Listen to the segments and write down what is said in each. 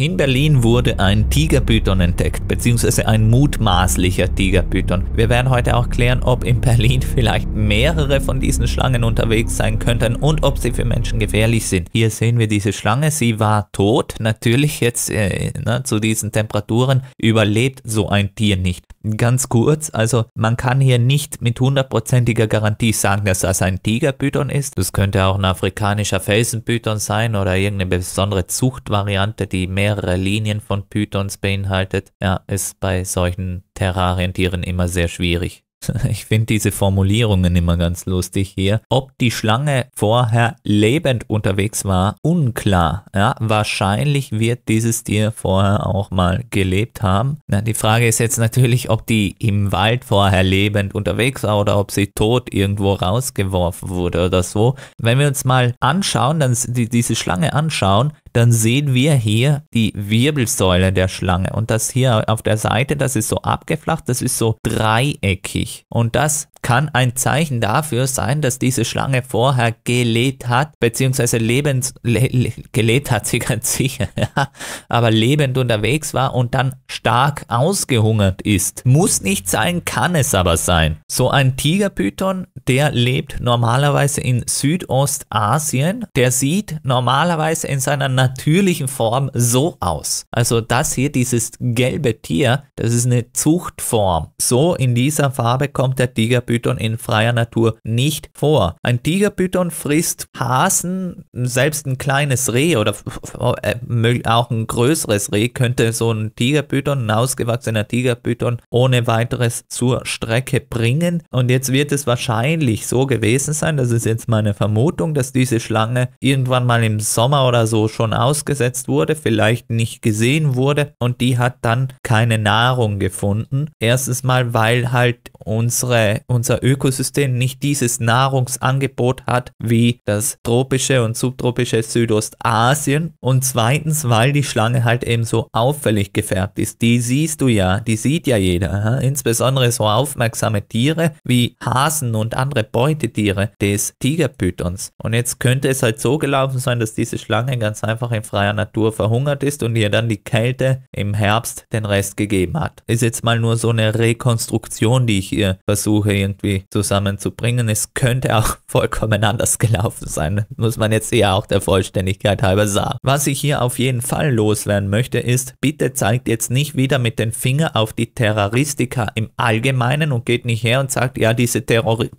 In Berlin wurde ein Tigerpython entdeckt, beziehungsweise ein mutmaßlicher Tigerpython. Wir werden heute auch klären, ob in Berlin vielleicht mehrere von diesen Schlangen unterwegs sein könnten und ob sie für Menschen gefährlich sind. Hier sehen wir diese Schlange, sie war tot, natürlich jetzt äh, ne, zu diesen Temperaturen überlebt so ein Tier nicht. Ganz kurz, also man kann hier nicht mit hundertprozentiger Garantie sagen, dass das ein Tigerpython ist. Das könnte auch ein afrikanischer Felsenpython sein oder irgendeine besondere Zuchtvariante, die mehrere Linien von Pythons beinhaltet. Ja, ist bei solchen Terrarientieren immer sehr schwierig. Ich finde diese Formulierungen immer ganz lustig hier. Ob die Schlange vorher lebend unterwegs war, unklar. Ja, wahrscheinlich wird dieses Tier vorher auch mal gelebt haben. Na, die Frage ist jetzt natürlich, ob die im Wald vorher lebend unterwegs war oder ob sie tot irgendwo rausgeworfen wurde oder so. Wenn wir uns mal anschauen, dann die, diese Schlange anschauen, dann sehen wir hier die Wirbelsäule der Schlange. Und das hier auf der Seite, das ist so abgeflacht, das ist so dreieckig. Und das kann ein Zeichen dafür sein, dass diese Schlange vorher gelebt hat, beziehungsweise lebend, le, le, gelebt hat sie ganz sicher, aber lebend unterwegs war und dann stark ausgehungert ist. Muss nicht sein, kann es aber sein. So ein Tigerpython, der lebt normalerweise in Südostasien, der sieht normalerweise in seiner natürlichen Form so aus. Also das hier, dieses gelbe Tier, das ist eine Zuchtform. So in dieser Farbe kommt der Tigerpython Tigerpython in freier Natur nicht vor. Ein Tigerpython frisst Hasen, selbst ein kleines Reh oder äh, auch ein größeres Reh könnte so ein Tigerpython, ein ausgewachsener Tigerpython, ohne weiteres zur Strecke bringen. Und jetzt wird es wahrscheinlich so gewesen sein, das ist jetzt meine Vermutung, dass diese Schlange irgendwann mal im Sommer oder so schon ausgesetzt wurde, vielleicht nicht gesehen wurde und die hat dann keine Nahrung gefunden. Erstens Mal, weil halt unsere, unser Ökosystem nicht dieses Nahrungsangebot hat wie das tropische und subtropische Südostasien und zweitens, weil die Schlange halt eben so auffällig gefärbt ist. Die siehst du ja, die sieht ja jeder, insbesondere so aufmerksame Tiere wie Hasen und andere Beutetiere des Tigerpythons. Und jetzt könnte es halt so gelaufen sein, dass diese Schlange ganz einfach in freier Natur verhungert ist und ihr dann die Kälte im Herbst den Rest gegeben hat. Ist jetzt mal nur so eine Rekonstruktion, die ich hier versuche irgendwie zusammenzubringen. Es könnte auch vollkommen anders gelaufen sein, muss man jetzt eher auch der Vollständigkeit halber sagen. Was ich hier auf jeden Fall loswerden möchte, ist, bitte zeigt jetzt nicht wieder mit dem Finger auf die Terroristiker im Allgemeinen und geht nicht her und sagt, ja, diese Terrori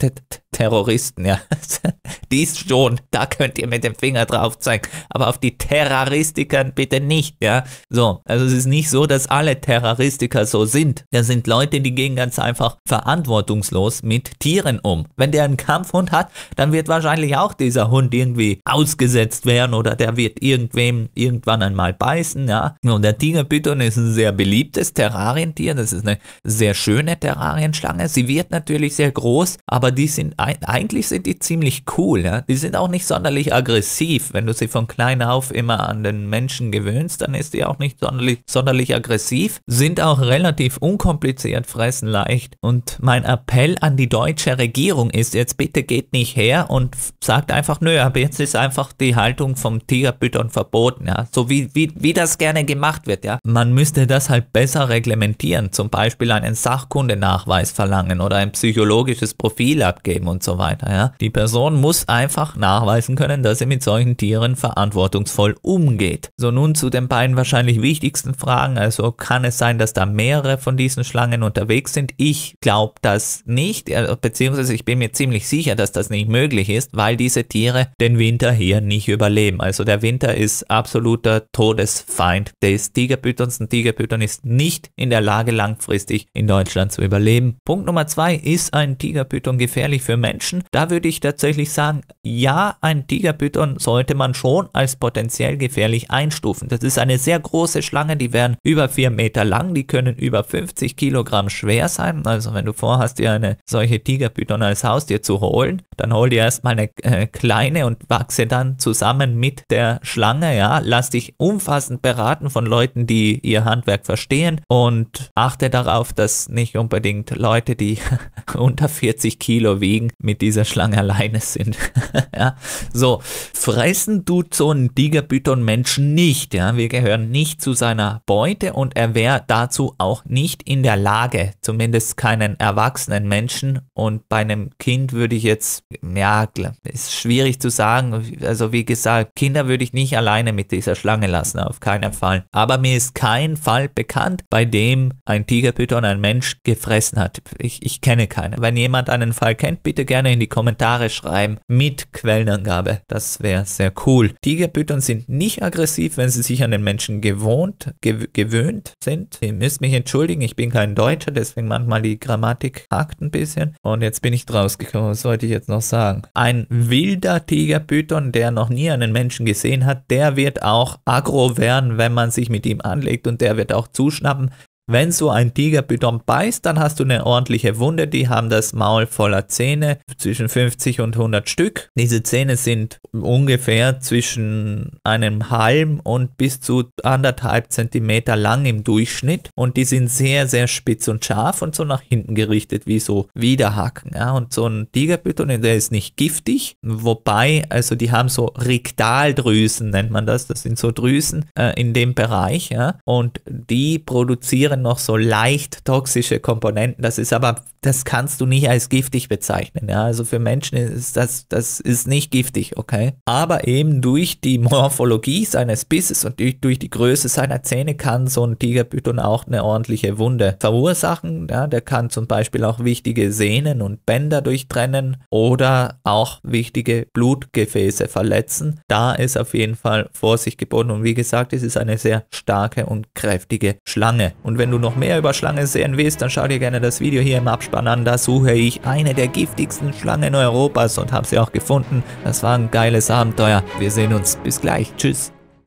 Terroristen, ja, dies schon, da könnt ihr mit dem Finger drauf zeigen, aber auf die Terroristikern bitte nicht, ja. So, also es ist nicht so, dass alle Terroristiker so sind. Das sind Leute, die gehen ganz einfach verantwortungslos mit Tieren um. Wenn der einen Kampfhund hat, dann wird wahrscheinlich auch dieser Hund irgendwie ausgesetzt werden oder der wird irgendwem irgendwann einmal beißen, ja. Und der Tigerpython ist ein sehr beliebtes Terrarientier, das ist eine sehr schöne Terrarienschlange. Sie wird natürlich sehr groß, aber die sind eigentlich sind die ziemlich cool, ja. Die sind auch nicht sonderlich aggressiv. Wenn du sie von klein auf immer an den Menschen gewöhnst, dann ist die auch nicht sonderlich, sonderlich aggressiv, sind auch relativ unkompliziert, fressen leicht und mein Appell an die deutsche Regierung ist, jetzt bitte geht nicht her und sagt einfach, nö, aber jetzt ist einfach die Haltung vom Tigerbütern verboten, ja. So wie, wie, wie das gerne gemacht wird, ja. Man müsste das halt besser reglementieren, zum Beispiel einen Sachkundenachweis verlangen oder ein psychologisches Profil abgeben und so weiter, ja. Die Person muss einfach nachweisen können, dass sie mit solchen Tieren verantwortungsvoll umgeht. So nun zu den beiden wahrscheinlich wichtigsten Fragen, also kann es sein, dass da mehrere von diesen Schlangen unterwegs sind? Ich glaube, erlaubt das nicht, äh, beziehungsweise ich bin mir ziemlich sicher, dass das nicht möglich ist, weil diese Tiere den Winter hier nicht überleben. Also der Winter ist absoluter Todesfeind des Tigerpythons. Ein Tigerpython ist nicht in der Lage, langfristig in Deutschland zu überleben. Punkt Nummer zwei, ist ein Tigerpython gefährlich für Menschen? Da würde ich tatsächlich sagen, ja, ein Tigerpython sollte man schon als potenziell gefährlich einstufen. Das ist eine sehr große Schlange, die werden über vier Meter lang, die können über 50 Kilogramm schwer sein. Also wenn du du vorhast, dir eine solche Tigerpython als Haustier zu holen, dann hol dir erstmal eine äh, kleine und wachse dann zusammen mit der Schlange, ja. Lass dich umfassend beraten von Leuten, die ihr Handwerk verstehen und achte darauf, dass nicht unbedingt Leute, die unter 40 Kilo wiegen, mit dieser Schlange alleine sind. ja. So, fressen tut so ein Tigerpython-Menschen nicht, ja. Wir gehören nicht zu seiner Beute und er wäre dazu auch nicht in der Lage, zumindest keinen erwachsenen Menschen und bei einem Kind würde ich jetzt, ja, ist schwierig zu sagen. Also wie gesagt, Kinder würde ich nicht alleine mit dieser Schlange lassen, auf keinen Fall. Aber mir ist kein Fall bekannt, bei dem ein Tigerpython einen Mensch gefressen hat. Ich, ich kenne keinen. Wenn jemand einen Fall kennt, bitte gerne in die Kommentare schreiben mit Quellenangabe. Das wäre sehr cool. Tigerpython sind nicht aggressiv, wenn sie sich an den Menschen gewohnt, gew gewöhnt sind. Ihr müsst mich entschuldigen, ich bin kein Deutscher, deswegen manchmal die Grammatik Thematik hakt ein bisschen und jetzt bin ich draus gekommen. Was wollte ich jetzt noch sagen? Ein wilder Tigerpython, der noch nie einen Menschen gesehen hat, der wird auch aggro werden, wenn man sich mit ihm anlegt und der wird auch zuschnappen. Wenn so ein Tigerbüton beißt, dann hast du eine ordentliche Wunde, die haben das Maul voller Zähne, zwischen 50 und 100 Stück. Diese Zähne sind ungefähr zwischen einem Halm und bis zu anderthalb Zentimeter lang im Durchschnitt und die sind sehr, sehr spitz und scharf und so nach hinten gerichtet, wie so Widerhaken. Ja, und so ein Tigerbüton, der ist nicht giftig, wobei, also die haben so Rektaldrüsen, nennt man das, das sind so Drüsen äh, in dem Bereich, ja, und die produzieren noch so leicht toxische Komponenten. Das ist aber, das kannst du nicht als giftig bezeichnen. Ja? Also für Menschen ist das, das ist nicht giftig, okay? Aber eben durch die Morphologie seines Bisses und durch, durch die Größe seiner Zähne kann so ein Tigerpython auch eine ordentliche Wunde verursachen. Ja? Der kann zum Beispiel auch wichtige Sehnen und Bänder durchtrennen oder auch wichtige Blutgefäße verletzen. Da ist auf jeden Fall Vorsicht geboten. Und wie gesagt, es ist eine sehr starke und kräftige Schlange. Und wenn wenn du noch mehr über Schlangen sehen willst, dann schau dir gerne das Video hier im Abspann an. Da suche ich eine der giftigsten Schlangen Europas und habe sie auch gefunden. Das war ein geiles Abenteuer. Wir sehen uns. Bis gleich. Tschüss.